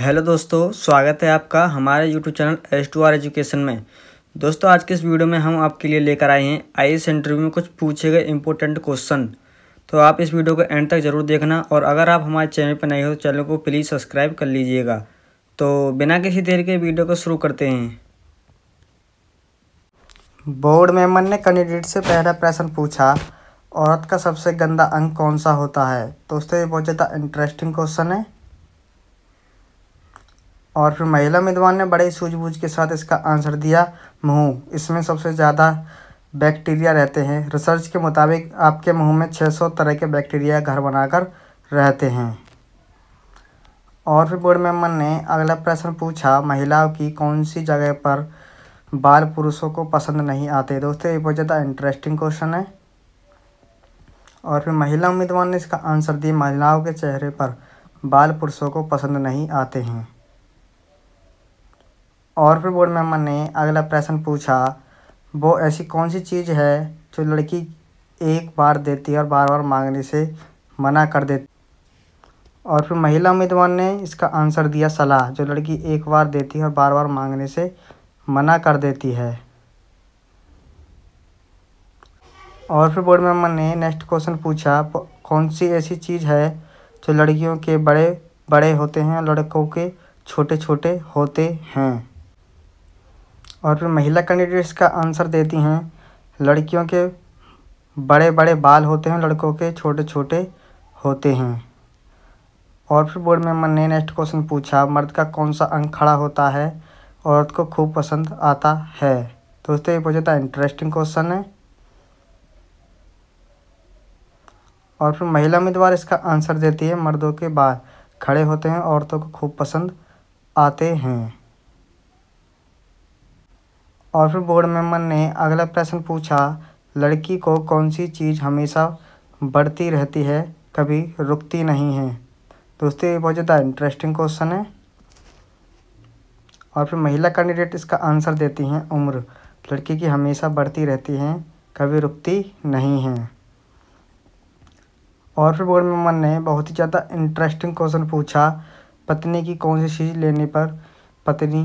hello दोस्तों स्वागत है आपका हमारे YouTube channel S two R education में दोस्तों आज के इस वीडियो में हम आपके लिए लेकर आए हैं आई एस इंटरव्यू में कुछ पूछे गए इंपॉर्टेंट क्वेश्चन तो आप इस वीडियो को एंड तक जरूर देखना और अगर आप हमारे चैनल पर नए हो तो चैनल को प्लीज़ सब्सक्राइब कर लीजिएगा तो बिना किसी देर के वीडियो को शुरू करते हैं बोर्ड मेम्बर ने कैंडिडेट से पहला प्रश्न पूछा औरत का सबसे गंदा अंग कौन सा होता है दोस्तों ये बहुत ज़्यादा इंटरेस्टिंग क्वेश्चन है और फिर महिला उम्मीदवार ने बड़े सूझबूझ के साथ इसका आंसर दिया मुँह इसमें सबसे ज़्यादा बैक्टीरिया रहते हैं रिसर्च के मुताबिक आपके मुँह में छः तरह के बैक्टीरिया घर बनाकर रहते हैं और फिर बोर्ड मेम्बर ने अगला प्रश्न पूछा महिलाओं की कौन सी जगह पर बाल पुरुषों को पसंद नहीं आते दोस्तों ये बहुत ज़्यादा इंटरेस्टिंग क्वेश्चन है और फिर महिला उम्मीदवार ने इसका आंसर दिया महिलाओं के चेहरे पर बाल पुरुषों को पसंद नहीं आते हैं और फिर बोर्ड मेम्बर ने अगला प्रश्न पूछा वो ऐसी कौन सी चीज़ है जो लड़की एक बार देती है और बार बार मांगने से मना कर देती और फिर महिला उम्मीदवार ने इसका आंसर दिया सलाह जो लड़की एक बार देती है और बार बार मांगने से मना कर देती है और फिर बोर्ड मेम्बर ने नेक्स्ट क्वेश्चन पूछा कौन सी ऐसी चीज़ है जो लड़कियों के बड़े बड़े होते हैं और लड़कों के छोटे छोटे होते हैं और फिर महिला कैंडिडेट्स का आंसर देती हैं लड़कियों के बड़े बड़े बाल होते हैं लड़कों के छोटे छोटे होते हैं और फिर बोर्ड में ने नेक्स्ट क्वेश्चन पूछा मर्द का कौन सा अंग खड़ा होता है औरत को खूब पसंद आता है तो दोस्तों ये पूछा था इंटरेस्टिंग क्वेश्चन है और फिर महिला उम्मीदवार इसका आंसर देती है मर्दों के बाल खड़े होते हैं औरतों को खूब पसंद आते हैं और फिर बोर्ड मेंबर ने अगला प्रश्न पूछा लड़की को कौन सी चीज़ हमेशा बढ़ती रहती है कभी रुकती नहीं है दोस्तों ये बहुत ज़्यादा इंटरेस्टिंग क्वेश्चन है और फिर महिला कैंडिडेट इसका आंसर देती हैं उम्र लड़की की हमेशा बढ़ती रहती हैं कभी रुकती नहीं हैं और फिर बोर्ड मेंबर ने बहुत ही ज़्यादा इंटरेस्टिंग क्वेश्चन पूछा पत्नी की कौन सी चीज़ लेने पर पत्नी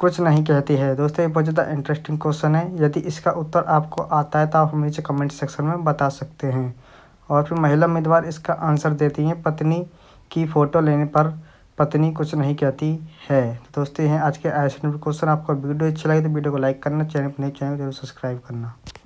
कुछ नहीं कहती है दोस्तों ये बहुत ज़्यादा इंटरेस्टिंग क्वेश्चन है यदि इसका उत्तर आपको आता है तो आप हमें नीचे कमेंट सेक्शन में बता सकते हैं और फिर महिला उम्मीदवार इसका आंसर देती हैं पत्नी की फ़ोटो लेने पर पत्नी कुछ नहीं कहती है तो दोस्तों ये आज के ऐसे क्वेश्चन आपको वीडियो अच्छी लगी तो वीडियो को लाइक करना चैनल पर नहीं चैनल जरूर सब्सक्राइब करना